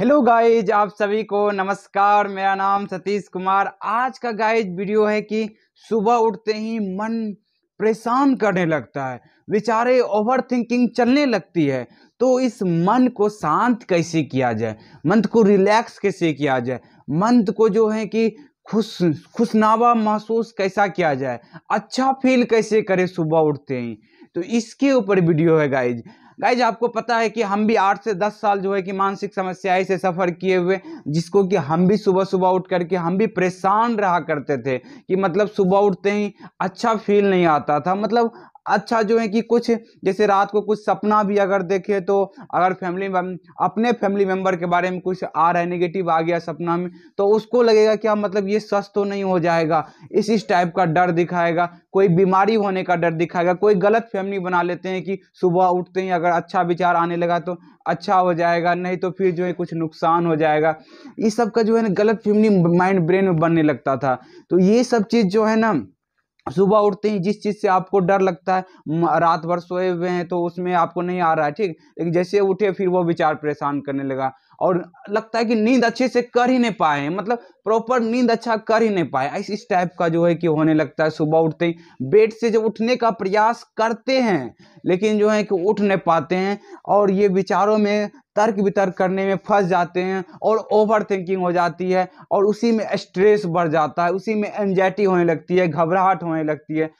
hello guys आप सभी को नमस्कार मेरा नाम सतीश कुमार आज का गाइज वीडियो है कि सुबह उठते ही मन परेशान करने लगता है विचारे ओवर थिंकिंग चलने लगती है तो इस मन को शांत कैसे किया जाए मन को रिलैक्स कैसे किया जाए मन को जो है कि खुश खुशनावा महसूस कैसा किया जाए अच्छा फील कैसे करें सुबह उठते ही तो इसके ऊपर वीडियो है गाइज गाइज आपको पता है कि हम भी आठ से दस साल जो है कि मानसिक समस्याएं से सफ़र किए हुए जिसको कि हम भी सुबह सुबह उठ करके हम भी परेशान रहा करते थे कि मतलब सुबह उठते ही अच्छा फील नहीं आता था मतलब अच्छा जो है कि कुछ जैसे रात को कुछ सपना भी अगर देखे तो अगर फैमिली अपने फैमिली मेंबर के बारे में कुछ आ रहा है निगेटिव आ गया सपना में तो उसको लगेगा क्या मतलब ये सच तो नहीं हो जाएगा इस इस टाइप का डर दिखाएगा कोई बीमारी होने का डर दिखाएगा कोई गलत फैमिली बना लेते हैं कि सुबह उठते ही अगर अच्छा विचार आने लगा तो अच्छा हो जाएगा नहीं तो फिर जो है कुछ नुकसान हो जाएगा ये सब का जो है ना गलत फैमिली माइंड ब्रेन में बनने लगता था तो ये सब चीज़ जो है ना सुबह उठते ही जिस चीज़ से आपको डर लगता है रात भर सोए हुए हैं तो उसमें आपको नहीं आ रहा है ठीक लेकिन जैसे उठे फिर वो विचार परेशान करने लगा और लगता है कि नींद अच्छे से कर ही नहीं पाए मतलब प्रॉपर नींद अच्छा कर ही नहीं पाए इस टाइप का जो है कि होने लगता है सुबह उठते ही बेड से जब उठने का प्रयास करते हैं लेकिन जो है कि उठ नहीं पाते हैं और ये विचारों में तर्क वितर्क करने में फंस जाते हैं और ओवर थिंकिंग हो जाती है और उसी में स्ट्रेस बढ़ जाता है उसी में एंजाइटी होने लगती है घबराहट होने लगती है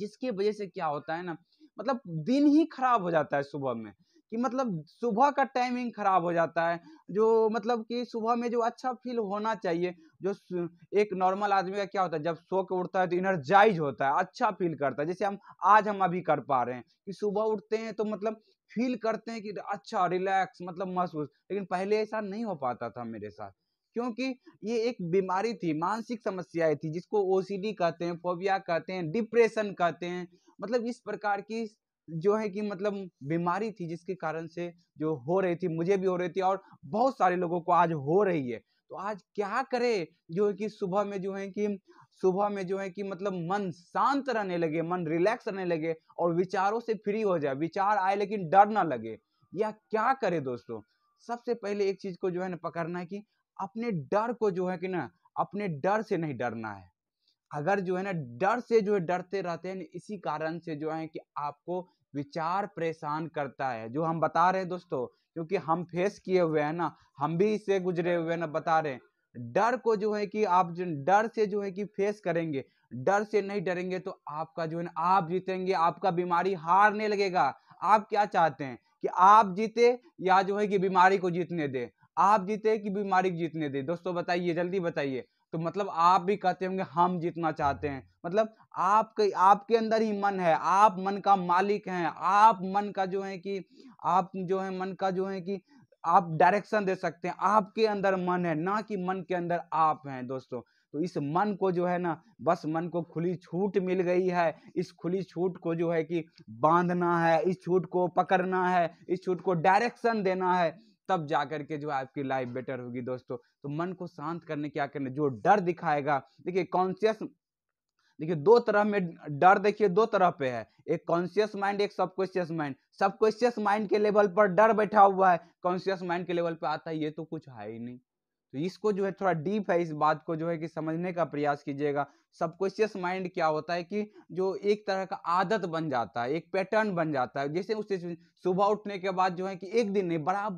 जिसकी वजह से क्या होता है ना मतलब दिन ही खराब हो जाता है सुबह में कि मतलब सुबह का टाइमिंग खराब हो जाता है जो मतलब कि सुबह में जो अच्छा फील होना चाहिए जो एक नॉर्मल आदमी का क्या होता है जब सो के उठता है तो इनर्जाइज होता है अच्छा फील करता है जैसे हम आज हम अभी कर पा रहे हैं कि सुबह उठते हैं तो मतलब फील करते हैं कि अच्छा रिलैक्स मतलब महसूस लेकिन पहले ऐसा नहीं हो पाता था मेरे साथ क्योंकि ये एक बीमारी थी मानसिक समस्याएं थी जिसको ओसीडी कहते हैं फोबिया कहते हैं डिप्रेशन कहते हैं मतलब इस प्रकार की जो है कि मतलब बीमारी थी जिसके कारण से जो हो रही थी मुझे भी हो रही थी और बहुत सारे लोगों को आज हो रही है तो आज क्या करें जो है कि सुबह में जो है कि सुबह में जो है कि मतलब मन शांत रहने लगे मन रिलैक्स रहने लगे और विचारों से फ्री हो जाए विचार आए लेकिन डर ना लगे या क्या करे दोस्तों सबसे पहले एक चीज को जो है ना पकड़ना है कि अपने डर को जो है कि ना अपने डर से नहीं डरना है अगर जो है ना डर से जो है डरते रहते हैं इसी कारण से जो है कि आपको विचार परेशान करता है जो हम बता रहे हैं दोस्तों क्योंकि हम फेस किए हुए हैं ना हम भी इससे गुजरे हुए हैं ना बता रहे हैं डर को जो है कि आप डर से जो है कि फेस करेंगे डर से नहीं डरेंगे तो आपका जो है ना आप जीतेंगे आपका बीमारी हारने लगेगा आप क्या चाहते हैं कि आप जीते या जो है कि बीमारी को जीतने दे आप जीते कि बीमारी को जीतने दे दोस्तों बताइए जल्दी बताइए तो मतलब आप भी कहते होंगे हम जीतना चाहते हैं मतलब आपके आपके अंदर ही मन है आप मन का मालिक हैं आप मन का जो है कि आप जो है मन का जो है कि आप डायरेक्शन दे सकते हैं आपके अंदर मन है ना कि मन के अंदर आप हैं दोस्तों तो इस मन को जो है ना बस मन को खुली छूट मिल गई है इस खुली छूट को जो है कि बांधना है इस छूट को पकड़ना है इस छूट को डायरेक्शन देना है तब जा करके के जो आपकी लाइफ बेटर होगी दोस्तों तो मन को शांत करने क्या करने जो डर दिखाएगा देखिए कॉन्शियस देखिए दो तरह में डर देखिए दो तरह पे है एक कॉन्शियस माइंड एक सबकॉन्शियस माइंड सबकॉन्शियस माइंड के लेवल पर डर बैठा हुआ है कॉन्शियस माइंड के लेवल पर आता है ये तो कुछ है ही नहीं तो इसको जो है थोड़ा डीप है इस बात को जो है कि समझने का प्रयास कीजिएगा सबकॉन्शियस माइंड क्या होता है कि जो एक तरह का आदत बन जाता है एक पैटर्न बन जाता है जैसे उससे सुबह उठने के बाद जो है कि एक दिन नहीं बड़ा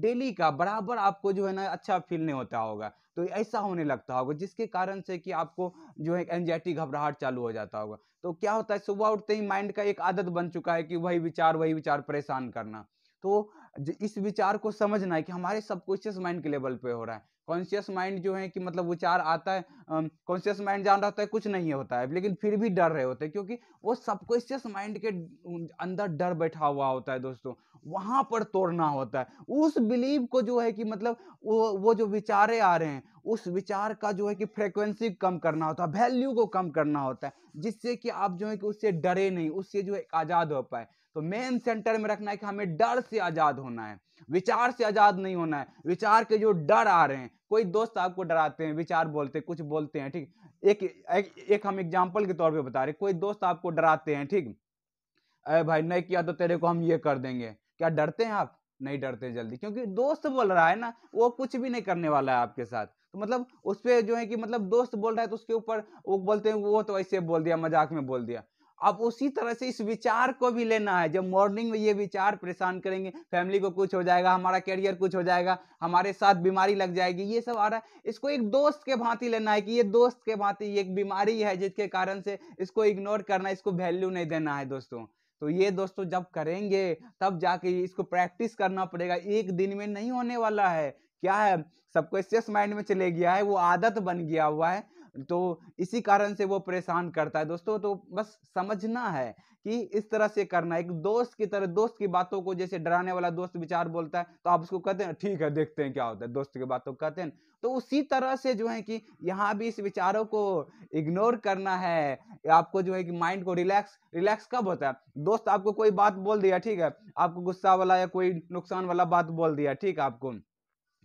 डेली का बराबर आपको जो है ना अच्छा फील नहीं होता होगा तो ऐसा होने लगता होगा जिसके कारण से कि आपको जो है एंजाइटी घबराहट चालू हो जाता होगा तो क्या होता है सुबह उठते ही माइंड का एक आदत बन चुका है कि वही विचार वही विचार परेशान करना तो इस विचार को समझना है कि हमारे सबकॉन्शियस माइंड के लेवल पे हो रहा है कॉन्शियस माइंड जो है कि मतलब विचार आता है कॉन्शियस माइंड जान रहा होता है कुछ नहीं होता है लेकिन फिर भी डर रहे होते हैं क्योंकि वो सबकॉन्शियस माइंड के अंदर डर बैठा हुआ होता है दोस्तों वहां पर तोड़ना होता है उस बिलीव को जो है कि मतलब वो वो जो विचारे आ रहे हैं उस विचार का जो है कि फ्रीक्वेंसी कम करना होता है वैल्यू को कम करना होता है जिससे कि आप जो है कि उससे डरे नहीं उससे जो है आज़ाद हो पाए तो मेन सेंटर में रखना है कि हमें डर से आज़ाद होना है विचार से आज़ाद नहीं होना है विचार के जो डर आ रहे हैं कोई दोस्त आपको डराते हैं विचार बोलते हैं कुछ बोलते हैं ठीक एक, एक एक हम एग्जाम्पल के तौर पे बता रहे कोई दोस्त आपको डराते हैं ठीक अरे भाई नहीं किया तो तेरे को हम ये कर देंगे क्या डरते हैं आप नहीं डरते जल्दी क्योंकि दोस्त बोल रहा है ना वो कुछ भी नहीं करने वाला है आपके साथ तो मतलब उस पर जो है कि मतलब दोस्त बोल रहा है तो उसके ऊपर वो बोलते हैं वो तो ऐसे बोल दिया मजाक में बोल दिया अब उसी तरह से इस विचार को भी लेना है जब मॉर्निंग में ये विचार परेशान करेंगे फैमिली को कुछ हो जाएगा हमारा कैरियर कुछ हो जाएगा हमारे साथ बीमारी लग जाएगी ये सब आ रहा है इसको एक दोस्त के भांति लेना है कि ये दोस्त के भांति एक बीमारी है जिसके कारण से इसको इग्नोर करना इसको वैल्यू नहीं देना है दोस्तों तो ये दोस्तों जब करेंगे तब जाके इसको प्रैक्टिस करना पड़ेगा एक दिन में नहीं होने वाला है क्या है सबको स्ट्रेस माइंड में चले गया है वो आदत बन गया हुआ है तो इसी कारण से वो परेशान करता है दोस्तों तो बस समझना है कि इस तरह से करना एक दोस्त की तरह दोस्त की बातों को जैसे डराने वाला दोस्त विचार बोलता है तो आप उसको कहते हैं ठीक है देखते हैं क्या होता है दोस्त की बातों को कहते हैं तो उसी तरह से जो है कि यहाँ भी इस विचारों को इग्नोर करना है आपको जो है कि माइंड को रिलैक्स रिलैक्स कब होता है दोस्त आपको कोई बात बोल दिया ठीक है आपको गुस्सा वाला या कोई नुकसान वाला बात बोल दिया ठीक है आपको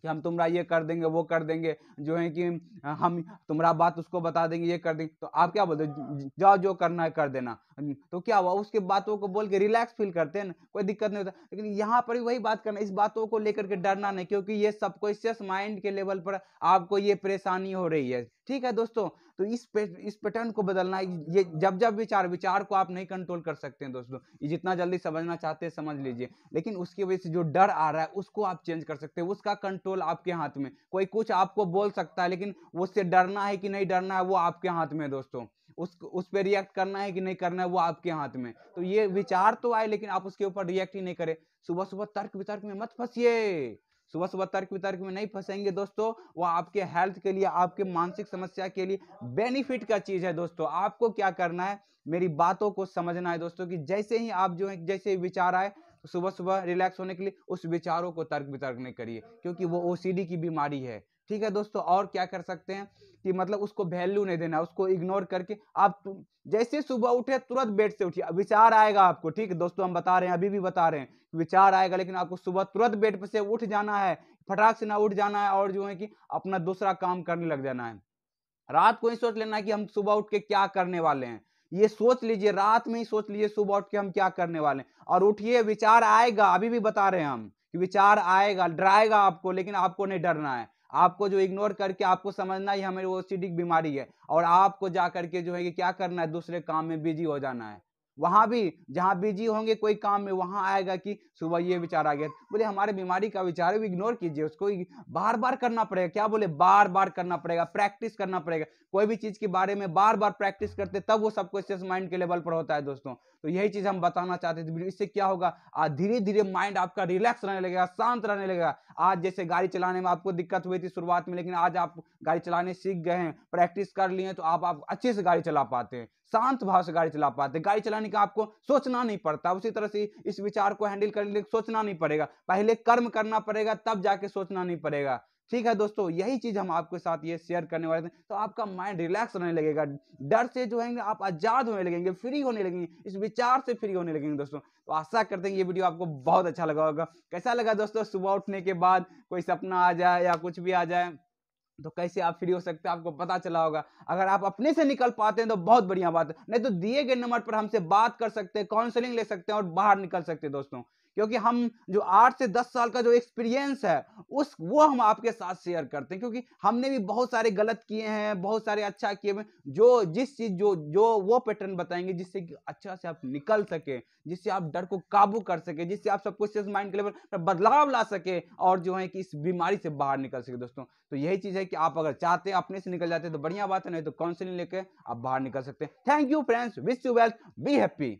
कि हम तुम्हारा ये कर देंगे वो कर देंगे जो है कि हम तुम्हारा बात उसको बता देंगे ये कर देंगे तो आप क्या बोलते जाओ जो करना है कर देना तो क्या हुआ उसके बातों को बोल के रिलैक्स फील करते हैं ना कोई दिक्कत नहीं होता लेकिन यहाँ पर भी वही बात करना इस बातों को लेकर के डरना नहीं क्योंकि ये सबकॉन्शियस माइंड के लेवल पर आपको ये परेशानी हो रही है ठीक है दोस्तों तो इस पे, इस पैटर्न को बदलना ये जब जब विचार विचार को आप नहीं कंट्रोल कर सकते हैं दोस्तों ये जितना जल्दी समझना चाहते हैं समझ लीजिए लेकिन उसकी वजह से जो डर आ रहा है उसको आप चेंज कर सकते हैं उसका कंट्रोल आपके हाथ में कोई कुछ आपको बोल सकता है लेकिन उससे डरना है कि नहीं डरना है वो आपके हाथ में दोस्तों उस उस पर रिएक्ट करना है कि नहीं करना है वो आपके हाथ में तो ये विचार तो आए लेकिन आप उसके ऊपर रिएक्ट ही नहीं करें सुबह सुबह तर्क वितर्क में मत फंसिए सुबह सुबह तर्क वितर्क में नहीं फंसेंगे दोस्तों वो आपके हेल्थ के लिए आपके मानसिक समस्या के लिए बेनिफिट का चीज़ है दोस्तों आपको क्या करना है मेरी बातों को समझना है दोस्तों कि जैसे ही आप जो है जैसे विचार आए सुबह सुबह रिलैक्स होने के लिए उस विचारों को तर्क वितर्क नहीं करिए क्योंकि वो ओसीडी की बीमारी है ठीक है दोस्तों और क्या कर सकते हैं कि मतलब उसको वैल्यू नहीं देना उसको इग्नोर करके आप जैसे सुबह उठे तुरंत बेड से उठिए विचार आएगा आपको ठीक है दोस्तों हम बता रहे हैं अभी भी बता रहे हैं विचार आएगा लेकिन आपको सुबह तुरंत बेड से उठ जाना है फटाक से ना उठ जाना है और जो है कि अपना दूसरा काम करने लग जाना है रात को ही सोच लेना है कि हम सुबह उठ के क्या करने वाले हैं ये सोच लीजिए रात में ही सोच लीजिए सुबह उठ के हम क्या करने वाले हैं और उठिए विचार आएगा अभी भी बता रहे हैं हम कि विचार आएगा डराएगा आपको लेकिन आपको नहीं डरना है आपको जो इग्नोर करके आपको समझना ही हमें वो सीडिक बीमारी है और आपको जा करके जो है कि क्या करना है दूसरे काम में बिजी हो जाना है वहाँ भी जहाँ बिजी होंगे कोई काम में वहाँ आएगा कि सुबह ये विचार आ गया बोले हमारे बीमारी का विचार है इग्नोर कीजिए उसको बार बार करना पड़ेगा क्या बोले बार बार करना पड़ेगा प्रैक्टिस करना पड़ेगा कोई भी चीज़ के बारे में बार बार प्रैक्टिस करते तब वो सबको माइंड के लेवल पर होता है दोस्तों तो यही चीज हम बताना चाहते थे इससे क्या होगा आज धीरे धीरे माइंड आपका रिलैक्स रहने लगेगा शांत रहने लगेगा आज जैसे गाड़ी चलाने में आपको दिक्कत हुई थी शुरुआत में लेकिन आज आप गाड़ी चलाने सीख गए हैं प्रैक्टिस कर लिए तो आप आप अच्छे से गाड़ी चला पाते हैं शांत भाव से गाड़ी चला पाते गाड़ी चलाने का आपको सोचना नहीं पड़ता उसी तरह से इस विचार को हैंडल करने के लिए सोचना नहीं पड़ेगा पहले कर्म करना पड़ेगा तब जाके सोचना नहीं पड़ेगा ठीक है दोस्तों यही चीज हम आपके साथ ये शेयर करने वाले थे तो आपका माइंड रिलैक्स होने लगेगा डर से जो है आप आजाद होने लगेंगे फ्री होने लगेंगे इस विचार से फ्री होने लगेंगे दोस्तों तो आशा करते हैं ये वीडियो आपको बहुत अच्छा लगा होगा कैसा लगा दोस्तों सुबह उठने के बाद कोई सपना आ जाए या कुछ भी आ जाए तो कैसे आप फ्री हो सकते हैं आपको पता चला होगा अगर आप अपने से निकल पाते हैं तो बहुत बढ़िया बात है नहीं तो दिए गए नंबर पर हमसे बात कर सकते हैं काउंसलिंग ले सकते हैं और बाहर निकल सकते हैं दोस्तों क्योंकि हम जो आठ से दस साल का जो एक्सपीरियंस है उस वो हम आपके साथ शेयर करते हैं क्योंकि हमने भी बहुत सारे गलत किए हैं बहुत सारे अच्छा किए हैं जो जिस चीज जो जो वो पैटर्न बताएंगे जिससे कि अच्छा से आप निकल सके जिससे आप डर को काबू कर सके जिससे आप सबको माइंड के लेवल पर बदलाव ला सके और जो है कि इस बीमारी से बाहर निकल सके दोस्तों तो यही चीज़ है कि आप अगर चाहते हैं अपने से निकल जाते तो बढ़िया बात है नहीं तो काउंसिलिंग लेकर आप बाहर निकल सकते हैं thank you friends wish you wealth be happy